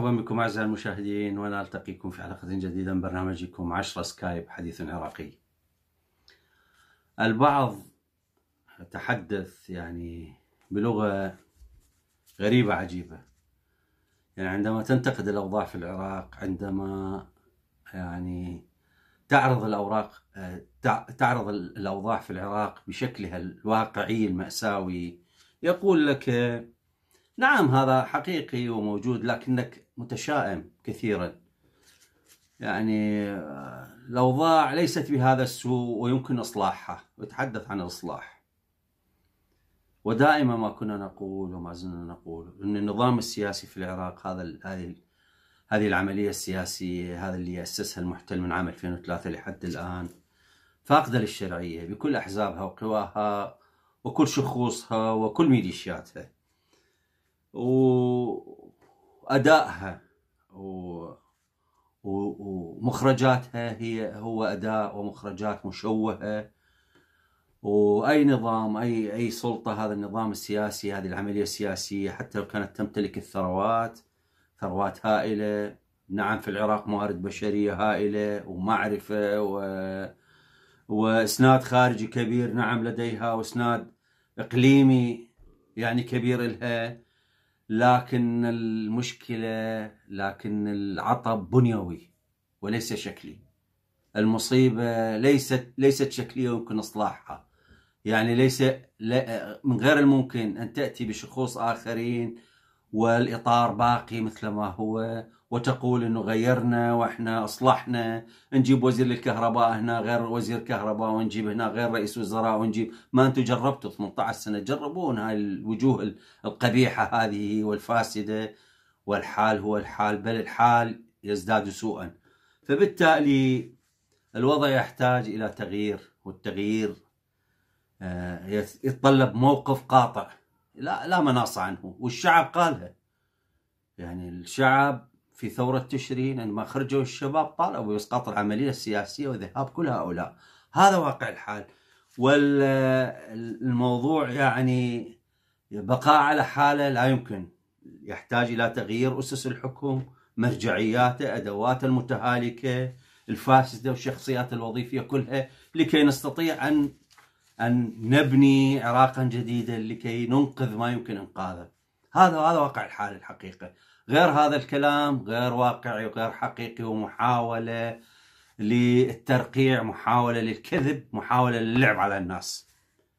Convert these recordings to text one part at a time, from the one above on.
مرحبا بكم أعزائي المشاهدين وأنا ألتقيكم في حلقة جديدة من برنامجكم 10 سكايب حديث عراقي البعض تحدث يعني بلغة غريبة عجيبة يعني عندما تنتقد الأوضاع في العراق عندما يعني تعرض الأوراق تعرض الأوضاع في العراق بشكلها الواقعي المأساوي يقول لك نعم هذا حقيقي وموجود لكنك متشائم كثيرا يعني الأوضاع آه، ليست بهذا السوء ويمكن إصلاحها ويتحدث عن الإصلاح ودائما ما كنا نقول وما زلنا نقول أن النظام السياسي في العراق هذا هذه هذه العملية السياسية هذا اللي أسسها المحتل من عام 2003 لحد الآن فاقدة للشرعية بكل أحزابها وقواها وكل شخوصها وكل ميليشياتها و... وادائها و... و... ومخرجاتها هي هو اداء ومخرجات مشوهه واي نظام اي اي سلطه هذا النظام السياسي هذه العمليه السياسيه حتى لو كانت تمتلك الثروات ثروات هائله نعم في العراق موارد بشريه هائله ومعرفه و واسناد خارجي كبير نعم لديها واسناد اقليمي يعني كبير لها لكن المشكلة لكن العطب بنيوي وليس شكلي المصيبة ليست ليست شكلية ويمكن إصلاحها يعني ليس من غير الممكن أن تأتي بشخوص آخرين والإطار باقي مثل ما هو وتقول انه غيرنا واحنا اصلحنا نجيب وزير للكهرباء هنا غير وزير كهرباء ونجيب هنا غير رئيس وزراء ونجيب ما انتم جربتوا 18 سنه جربون هاي الوجوه القبيحه هذه والفاسده والحال هو الحال بل الحال يزداد سوءا فبالتالي الوضع يحتاج الى تغيير والتغيير آه، يتطلب موقف قاطع لا لا مناص عنه والشعب قالها يعني الشعب في ثورة تشرين عندما خرجوا الشباب طالبوا إسقاط العملية السياسية وذهاب كل هؤلاء هذا واقع الحال والموضوع يعني بقاء على حاله لا يمكن يحتاج إلى تغيير أسس الحكم مرجعياته أدواته المتهالكة الفاسدة والشخصيات الوظيفية كلها لكي نستطيع أن أن نبني عراقا جديدا لكي ننقذ ما يمكن إنقاذه هذا هذا واقع الحال الحقيقة غير هذا الكلام غير واقعي وغير حقيقي ومحاولة للترقيع محاولة للكذب محاولة للعب على الناس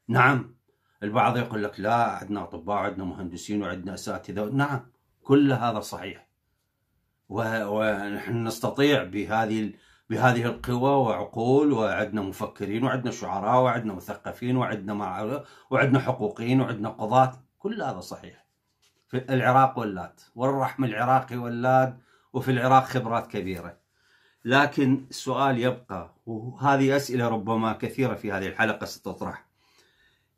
نعم البعض يقول لك لا عندنا أطباء عندنا مهندسين وعندنا أساتذة نعم كل هذا صحيح ونحن نستطيع بهذه بهذه القوى وعقول وعندنا مفكرين وعندنا شعراء وعندنا مثقفين وعندنا وعندنا حقوقيين وعندنا قضاة كل هذا صحيح في العراق ولاد والرحم العراقي ولاد وفي العراق خبرات كبيرة لكن السؤال يبقى وهذه أسئلة ربما كثيرة في هذه الحلقة ستطرح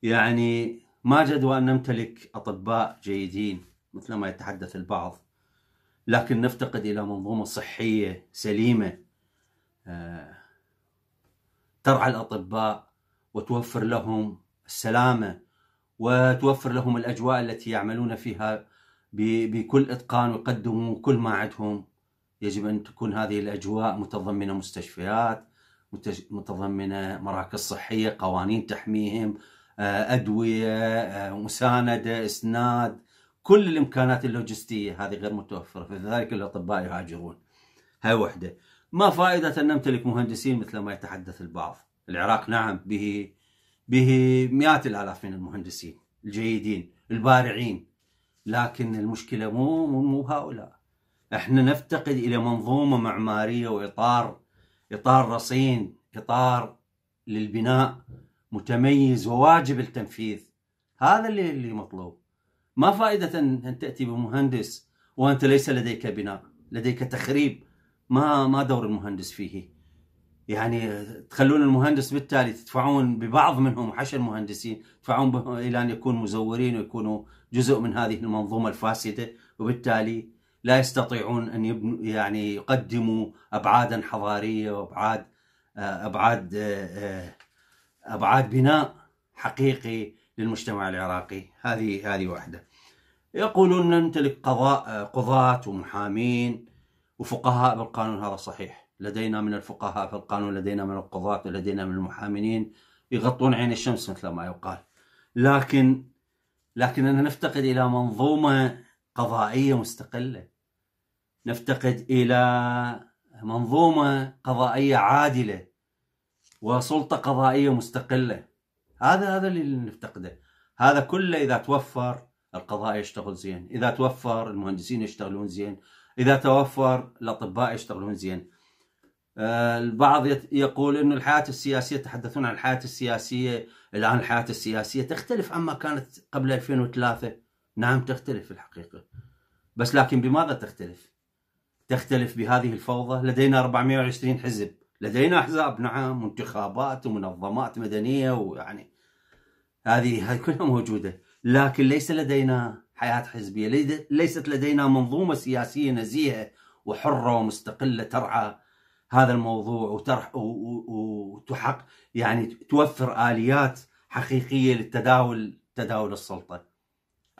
يعني ما جدوى أن نمتلك أطباء جيدين مثل ما يتحدث البعض لكن نفتقد إلى منظومة صحية سليمة آه، ترعى الأطباء وتوفر لهم السلامة وتوفر لهم الأجواء التي يعملون فيها بكل إتقان ويقدموا كل ما عندهم يجب أن تكون هذه الأجواء متضمنة مستشفيات متضمنة مراكز صحية قوانين تحميهم آه، أدوية آه، مساندة إسناد كل الإمكانات اللوجستية هذه غير متوفرة فلذلك الأطباء يهاجرون هاي وحدة ما فائدة أن نمتلك مهندسين مثل ما يتحدث البعض العراق نعم به به مئات الالاف من المهندسين الجيدين البارعين لكن المشكله مو مو بهؤلاء احنا نفتقد الى منظومه معماريه واطار اطار رصين اطار للبناء متميز وواجب التنفيذ هذا اللي اللي مطلوب ما فائده ان تاتي بمهندس وانت ليس لديك بناء لديك تخريب ما ما دور المهندس فيه يعني تخلون المهندس بالتالي تدفعون ببعض منهم عشر مهندسين تدفعون بهم الى ان يكونوا مزورين ويكونوا جزء من هذه المنظومه الفاسده وبالتالي لا يستطيعون ان يبنوا يعني يقدموا ابعادا حضاريه وابعاد آه، ابعاد آه، آه، ابعاد بناء حقيقي للمجتمع العراقي هذه هذه واحده يقولون نمتلك قضاء قضاة ومحامين وفقهاء بالقانون هذا صحيح لدينا من الفقهاء في القانون لدينا من القضاة ولدينا من المحامين يغطون عين الشمس مثل ما يقال لكن لكننا نفتقد إلى منظومة قضائية مستقلة نفتقد إلى منظومة قضائية عادلة وسلطة قضائية مستقلة هذا هذا اللي نفتقده هذا كله إذا توفر القضاء يشتغل زين إذا توفر المهندسين يشتغلون زين إذا توفر الأطباء يشتغلون زين آه، البعض يقول أن الحياة السياسية تحدثون عن الحياة السياسية الآن الحياة السياسية تختلف عما كانت قبل 2003 نعم تختلف في الحقيقة بس لكن بماذا تختلف؟ تختلف بهذه الفوضى لدينا 420 حزب لدينا أحزاب نعم وانتخابات ومنظمات مدنية ويعني هذه هذه كلها موجودة لكن ليس لدينا حياة حزبية ليست لدينا منظومة سياسية نزيهة وحرة ومستقلة ترعى هذا الموضوع وترح وتحق يعني توفر اليات حقيقيه للتداول تداول السلطه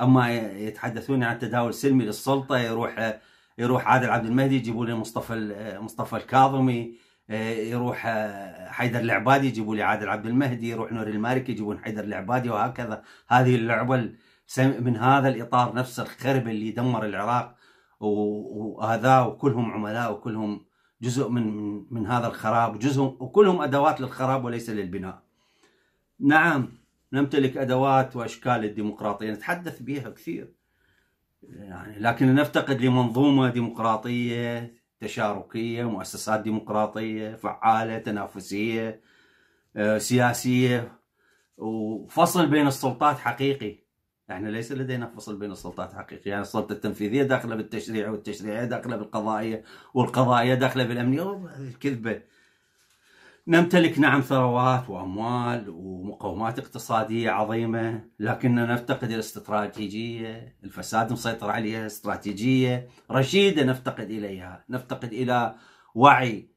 اما يتحدثون عن تداول سلمي للسلطه يروح يروح عادل عبد المهدي يجيبوا لي مصطفى مصطفى الكاظمي آه، يروح آه، حيدر العبادي يجيبوا لي عادل عبد المهدي يروح نور المالكي يجيبون حيدر العبادي وهكذا هذه اللعبه من هذا الاطار نفس الخرب اللي دمر العراق واذاه وكلهم عملاء وكلهم جزء من من هذا الخراب جزء وكلهم ادوات للخراب وليس للبناء نعم نمتلك ادوات واشكال الديمقراطيه نتحدث بها كثير يعني لكن نفتقد لمنظومه ديمقراطيه تشاركيه مؤسسات ديمقراطيه فعاله تنافسيه آه، سياسيه وفصل بين السلطات حقيقي احنا ليس لدينا فصل بين السلطات حقيقي يعني السلطه التنفيذيه داخله بالتشريع والتشريعيه داخله بالقضائيه والقضائيه داخله بالامنيه الكذبه نمتلك نعم ثروات واموال ومقومات اقتصاديه عظيمه لكننا نفتقد الاستراتيجيه الفساد مسيطر عليها استراتيجيه رشيده نفتقد اليها نفتقد الى وعي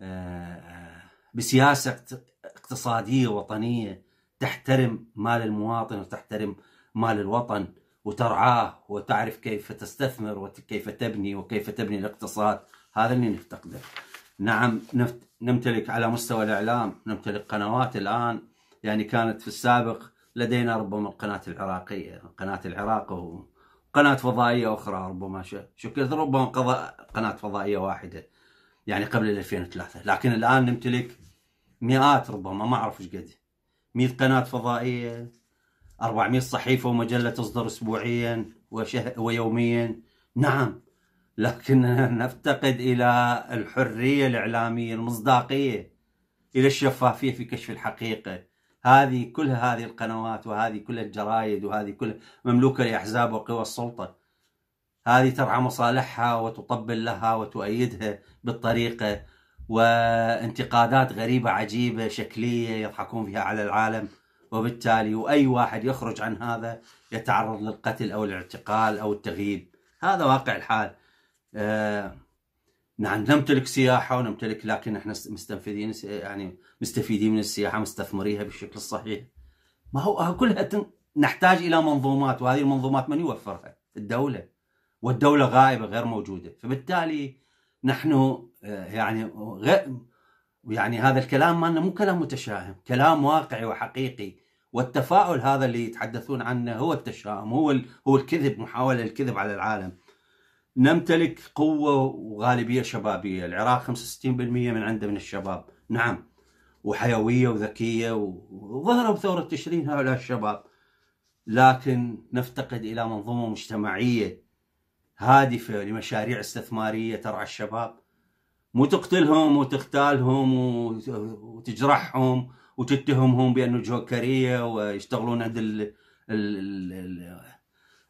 آه، بسياسه اقتصاديه وطنيه تحترم مال المواطن وتحترم مال الوطن وترعاه وتعرف كيف تستثمر وكيف تبني وكيف تبني الاقتصاد هذا اللي نفتقده نعم نمتلك على مستوى الإعلام نمتلك قنوات الآن يعني كانت في السابق لدينا ربما القناة العراقية قناة العراق وقناة فضائية أخرى ربما شكلت ربما قناة فضائية واحدة يعني قبل 2003 لكن الآن نمتلك مئات ربما ما أعرف ايش قد 100 قناة فضائية 400 صحيفة ومجلة تصدر أسبوعيا وشه... ويوميا نعم لكننا نفتقد إلى الحرية الإعلامية المصداقية إلى الشفافية في كشف الحقيقة هذه كل هذه القنوات وهذه كل الجرايد وهذه كل مملوكة لأحزاب وقوى السلطة هذه ترعى مصالحها وتطبل لها وتؤيدها بالطريقة وانتقادات غريبة عجيبة شكلية يضحكون فيها على العالم وبالتالي وأي واحد يخرج عن هذا يتعرض للقتل أو الاعتقال أو التغييب هذا واقع الحال آه نعم نمتلك سياحة ونمتلك لكن احنا مستنفذين يعني مستفيدين من السياحة مستثمريها بالشكل الصحيح ما هو كلها نحتاج إلى منظومات وهذه المنظومات من يوفرها الدولة والدولة غائبة غير موجودة فبالتالي نحن آه، يعني غير ويعني هذا الكلام مالنا مو كلام متشائم كلام واقعي وحقيقي والتفاؤل هذا اللي يتحدثون عنه هو التشاؤم هو هو الكذب محاوله الكذب على العالم نمتلك قوه وغالبيه شبابيه العراق 65% من عنده من الشباب نعم وحيويه وذكيه وظهروا بثوره تشرين هؤلاء الشباب لكن نفتقد الى منظومه مجتمعيه هادفه لمشاريع استثماريه ترعى الشباب مو تقتلهم وتغتالهم وتجرحهم وتتهمهم بانه جوكريه ويشتغلون عند ال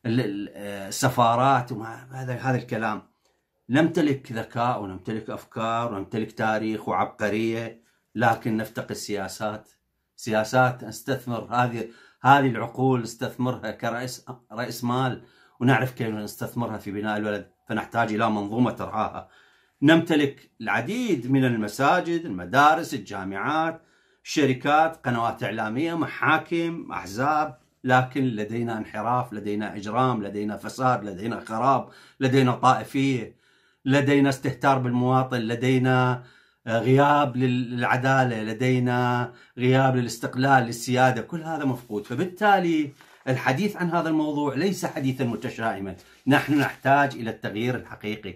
السفارات السفارات هذا هذا الكلام نمتلك ذكاء ونمتلك افكار ونمتلك تاريخ وعبقريه لكن نفتقد سياسات سياسات نستثمر هذه هذه العقول نستثمرها كرئيس رئيس مال ونعرف كيف نستثمرها في بناء الولد فنحتاج الى منظومه ترعاها نمتلك العديد من المساجد المدارس الجامعات شركات قنوات إعلامية محاكم أحزاب لكن لدينا انحراف لدينا إجرام لدينا فساد لدينا خراب لدينا طائفية لدينا استهتار بالمواطن لدينا آه، غياب للعدالة لدينا غياب للاستقلال للسيادة كل هذا مفقود فبالتالي الحديث عن هذا الموضوع ليس حديثا متشائما نحن نحتاج إلى التغيير الحقيقي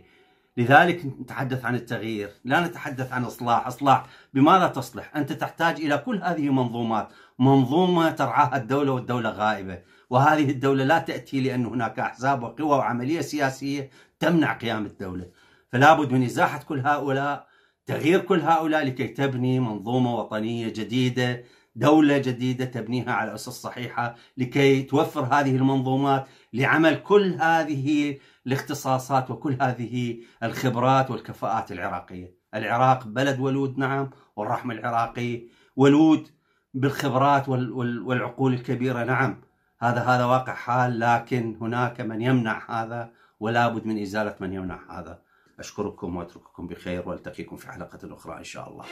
لذلك نتحدث عن التغيير لا نتحدث عن إصلاح إصلاح بماذا تصلح؟ أنت تحتاج إلى كل هذه المنظومات منظومة ترعاها الدولة والدولة غائبة وهذه الدولة لا تأتي لأن هناك أحزاب وقوى وعملية سياسية تمنع قيام الدولة فلا بد من إزاحة كل هؤلاء تغيير كل هؤلاء لكي تبني منظومة وطنية جديدة دولة جديدة تبنيها على أسس صحيحة لكي توفر هذه المنظومات لعمل كل هذه الاختصاصات وكل هذه الخبرات والكفاءات العراقية العراق بلد ولود نعم والرحم العراقي ولود بالخبرات والعقول الكبيرة نعم هذا هذا واقع حال لكن هناك من يمنع هذا ولا بد من إزالة من يمنع هذا أشكركم وأترككم بخير والتقيكم في حلقة أخرى إن شاء الله